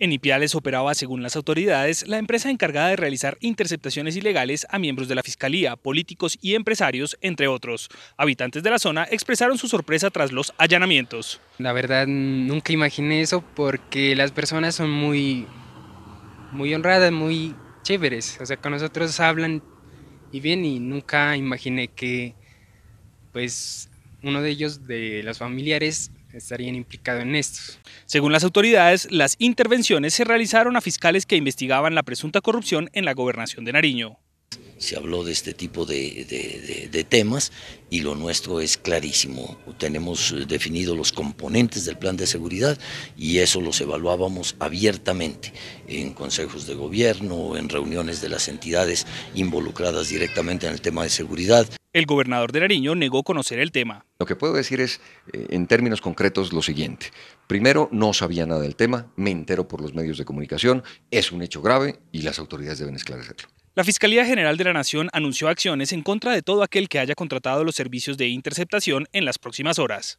En Ipiales operaba, según las autoridades, la empresa encargada de realizar interceptaciones ilegales a miembros de la Fiscalía, políticos y empresarios, entre otros. Habitantes de la zona expresaron su sorpresa tras los allanamientos. La verdad, nunca imaginé eso porque las personas son muy, muy honradas, muy chéveres. O sea, con nosotros hablan y bien y nunca imaginé que pues uno de ellos, de los familiares, estarían implicados en estos. Según las autoridades, las intervenciones se realizaron a fiscales que investigaban la presunta corrupción en la gobernación de Nariño se habló de este tipo de, temas y lo nuestro es clarísimo. Tenemos eh, definidos los componentes del plan de seguridad y eso los evaluábamos abiertamente en consejos de gobierno, en reuniones de las entidades involucradas directamente en el tema de seguridad. El gobernador de Nariño negó conocer el tema. Lo que puedo decir es, eh, en términos concretos, lo siguiente. Primero, no sabía nada del tema, me entero por los medios de comunicación, es un hecho grave y las autoridades deben esclarecerlo. La Fiscalía General de la Nación anunció acciones en contra de todo aquel que haya contratado los servicios de interceptación en las próximas horas.